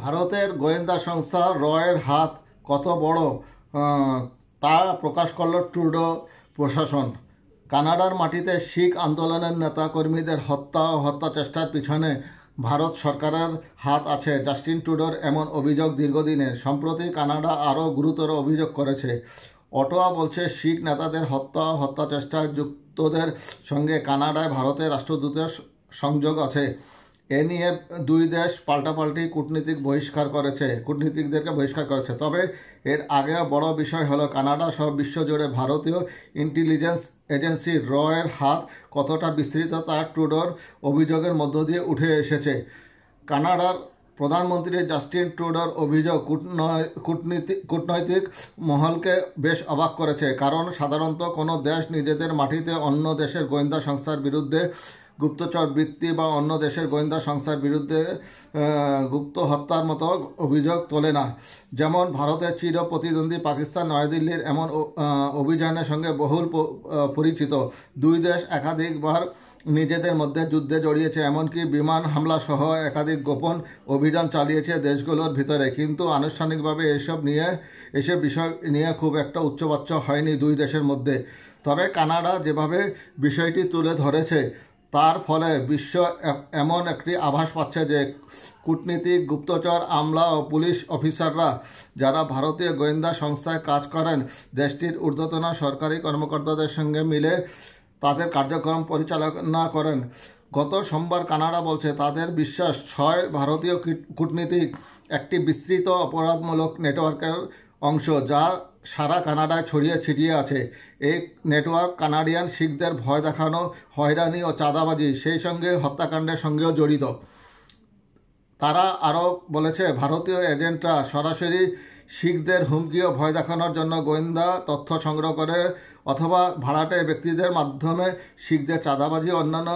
ভারতের গোয়েন্দা সংস্থা রয়ের হাত কত বড় তা প্রকাশ করল ট্রুডো প্রশাসন কানাডার মাটিতে শিখ আন্দোলনের নেতাকর্মীদের হত্যা ও হত্যা চেষ্টার পিছনে ভারত সরকারের হাত আছে জাস্টিন টুডোর এমন অভিযোগ দীর্ঘদিনে সম্প্রতি কানাডা আরও গুরুতর অভিযোগ করেছে অটোয়া বলছে শিখ নেতাদের হত্যা হত্যা চেষ্টায় যুক্তদের সঙ্গে কানাডায় ভারতের রাষ্ট্রদূতের সংযোগ আছে এ নিয়ে দুই দেশ পাল্টাপাল্টি কূটনীতিক বহিষ্কার করেছে কূটনীতিকদেরকে বহিষ্কার করেছে তবে এর আগে বড় বিষয় হলো কানাডা সহ বিশ্বজুড়ে ভারতীয় ইন্টেলিজেন্স এজেন্সি রয়ের হাত কতটা বিস্তৃত তা ট্রুডোর অভিযোগের মধ্য দিয়ে উঠে এসেছে কানাডার প্রধানমন্ত্রী জাস্টিন ট্রুডোর অভিযোগ কূটনীতিক কূটনৈতিক মহলকে বেশ অবাক করেছে কারণ সাধারণত কোনো দেশ নিজেদের মাটিতে অন্য দেশের গোয়েন্দা সংস্থার বিরুদ্ধে গুপ্তচর বৃত্তি বা অন্য দেশের গোয়েন্দা সংস্থার বিরুদ্ধে গুপ্ত হত্যার মতো অভিযোগ তোলে না যেমন ভারতের চির প্রতিদ্বন্দ্বী পাকিস্তান নয়াদিল্লির এমন অভিযানের সঙ্গে বহুল পরিচিত দুই দেশ একাধিকবার নিজেদের মধ্যে যুদ্ধে জড়িয়েছে এমনকি বিমান হামলা সহ একাধিক গোপন অভিযান চালিয়েছে দেশগুলোর ভিতরে কিন্তু আনুষ্ঠানিকভাবে এসব নিয়ে এসব বিষয় নিয়ে খুব একটা উচ্চবাচ্চ হয়নি দুই দেশের মধ্যে তবে কানাডা যেভাবে বিষয়টি তুলে ধরেছে তার ফলে বিশ্ব এমন একটি আভাস পাচ্ছে যে কূটনীতিক গুপ্তচর আমলা ও পুলিশ অফিসাররা যারা ভারতীয় গোয়েন্দা সংস্থায় কাজ করেন দেশটির ঊর্ধ্বতন সরকারি কর্মকর্তাদের সঙ্গে মিলে তাদের কার্যক্রম পরিচালনা করেন গত সোমবার কানাডা বলছে তাদের বিশ্বাস ছয় ভারতীয় কূটনীতিক একটি বিস্তৃত অপরাধমূলক নেটওয়ার্কের অংশ যা সারা কানাডায় ছড়িয়ে ছিটিয়ে আছে এই নেটওয়ার্ক কানাডিয়ান শিখদের ভয় দেখানো হয়রানি ও চাঁদাবাজি সেই সঙ্গে হত্যাকাণ্ডের সঙ্গেও জড়িত তারা আরও বলেছে ভারতীয় এজেন্টরা সরাসরি শিখদের হুমকি ও ভয় দেখানোর জন্য গোয়েন্দা তথ্য সংগ্রহ করে অথবা ভাড়াটে ব্যক্তিদের মাধ্যমে শিখদের চাঁদাবাজি অন্যান্য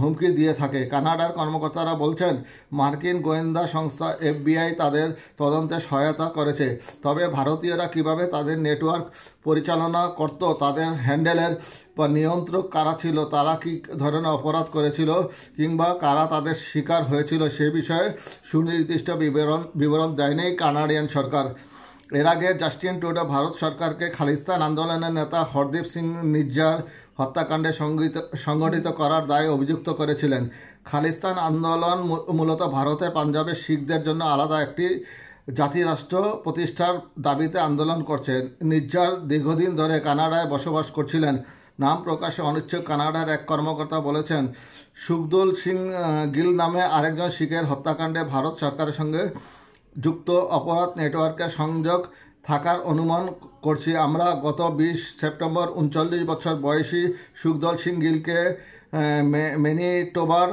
হুমকি দিয়ে থাকে কানাডার কর্মকর্তারা বলছেন মার্কিন গোয়েন্দা সংস্থা এফবিআই তাদের তদন্তে সহায়তা করেছে তবে ভারতীয়রা কিভাবে তাদের নেটওয়ার্ক পরিচালনা করত তাদের হ্যান্ডেলের বা নিয়ন্ত্রক কারা ছিল তারা কি ধরনের অপরাধ করেছিল কিংবা কারা তাদের শিকার হয়েছিল সে বিষয়ে সুনির্দিষ্ট বিবরণ বিবরণ দেয়নি কানাডিয়ান সরকার এর আগে জাস্টিন টুডো ভারত সরকারকে খালিস্তান আন্দোলনের নেতা হরদীপ সিং নিজ্জার হত্যাকাণ্ডে সংগঠিত করার দায়ে অভিযুক্ত করেছিলেন খালিস্তান আন্দোলন মূলত ভারতে পাঞ্জাবে শিখদের জন্য আলাদা একটি জাতিরাষ্ট্র প্রতিষ্ঠার দাবিতে আন্দোলন করছেন নির্জার দীর্ঘদিন ধরে কানাডায় বসবাস করছিলেন নাম প্রকাশে অনিচ্ছুক কানাডার এক কর্মকর্তা বলেছেন সুখদুল সিং গিল নামে আরেকজন শিখের হত্যাকাণ্ডে ভারত সরকারের সঙ্গে যুক্ত অপরাধ নেটওয়ার্কের সংযোগ থাকার অনুমান করছি আমরা গত বিশ সেপ্টেম্বর উনচল্লিশ বছর বয়সী সুখদল সিং গিলকে মেনিটোবার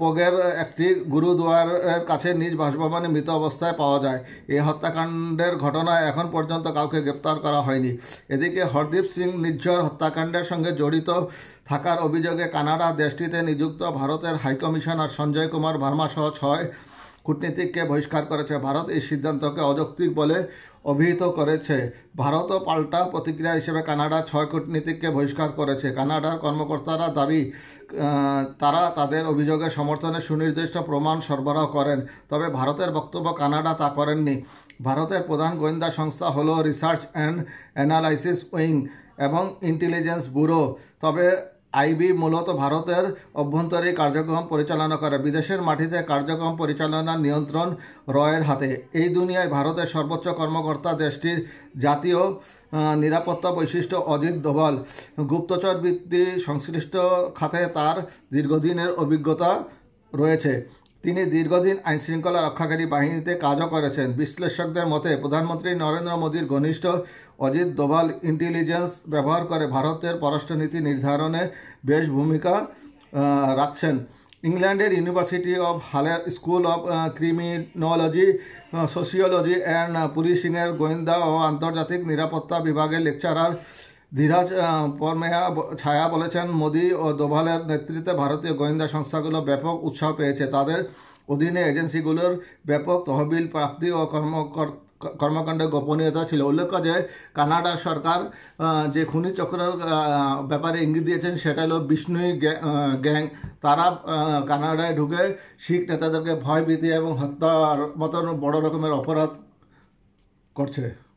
পোগের একটি গুরুদুয়ারের কাছে নিজ বাসভবনে মৃত অবস্থায় পাওয়া যায় এই হত্যাকাণ্ডের ঘটনায় এখন পর্যন্ত কাউকে গ্রেপ্তার করা হয়নি এদিকে হরদীপ সিং নির্ঝর হত্যাকাণ্ডের সঙ্গে জড়িত থাকার অভিযোগে কানাডা দেশটিতে নিযুক্ত ভারতের হাইকমিশনার সঞ্জয় কুমার ভার্মা সহ ছয় কূটনীতিককে বহিষ্কার করেছে ভারত এই সিদ্ধান্তকে অযৌক্তিক বলে অভিহিত করেছে ভারতও পাল্টা প্রতিক্রিয়া হিসেবে কানাডা ছয় কূটনীতিককে বহিষ্কার করেছে কানাডার কর্মকর্তারা দাবি তারা তাদের অভিযোগের সমর্থনে সুনির্দিষ্ট প্রমাণ সরবরাহ করেন তবে ভারতের বক্তব্য কানাডা তা করেননি ভারতের প্রধান গোয়েন্দা সংস্থা হল রিসার্চ অ্যান্ড অ্যানালাইসিস উইং এবং ইন্টেলিজেন্স ব্যুরো তবে আইবি মূলত ভারতের অভ্যন্তরে কার্যক্রম পরিচালনা করে বিদেশের মাটিতে কার্যক্রম পরিচালনা নিয়ন্ত্রণ রয়ের হাতে এই দুনিয়ায় ভারতের সর্বোচ্চ কর্মকর্তা দেশটির জাতীয় নিরাপত্তা বৈশিষ্ট্য অজিত দোভাল গুপ্তচর বৃত্তি সংশ্লিষ্ট খাতে তার দীর্ঘদিনের অভিজ্ঞতা রয়েছে তিনি দীর্ঘদিন আইনশৃঙ্খলা রক্ষাকারী বাহিনীতে কাজও করেছেন বিশ্লেষকদের মতে প্রধানমন্ত্রী নরেন্দ্র মোদীর ঘনিষ্ঠ অজিত দোভাল ইন্টেলিজেন্স ব্যবহার করে ভারতের পররাষ্ট্রনীতি নির্ধারণে বেশ ভূমিকা রাখছেন ইংল্যান্ডের ইউনিভার্সিটি অফ হালের school of criminology sociology and পুলিশিংয়ের গোয়েন্দা ও আন্তর্জাতিক নিরাপত্তা বিভাগের লেকচারার ধীরাজ পরমেয়া ছায়া বলেছেন মোদি ও দোভালের নেতৃত্বে ভারতীয় গোয়েন্দা সংস্থাগুলো ব্যাপক উৎসাহ পেয়েছে তাদের অধীনে এজেন্সিগুলোর ব্যাপক তহবিল প্রাপ্তি ও কর্মকর কর্মকাণ্ডে গোপনীয়তা ছিল উল্লেখ্য যে কানাডা সরকার যে খুনি চক্রের ব্যাপারে ইঙ্গিত দিয়েছেন সেটা হলো বিষ্ণুই গ্যাং তারা কানাডায় ঢুকে শিখ নেতাদেরকে ভয় ভীতি এবং হত্যার মতন বড় রকমের অপরাধ করছে